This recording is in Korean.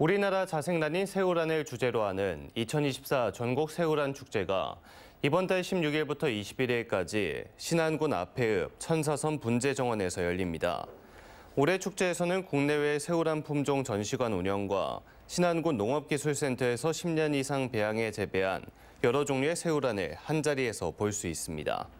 우리나라 자생란이 새우란을 주제로 하는 2024 전국 새우란 축제가 이번 달 16일부터 21일까지 신안군 앞페읍 천사선 분재정원에서 열립니다. 올해 축제에서는 국내외 새우란 품종 전시관 운영과 신안군 농업기술센터에서 10년 이상 배양해 재배한 여러 종류의 새우란을 한자리에서 볼 수 있습니다.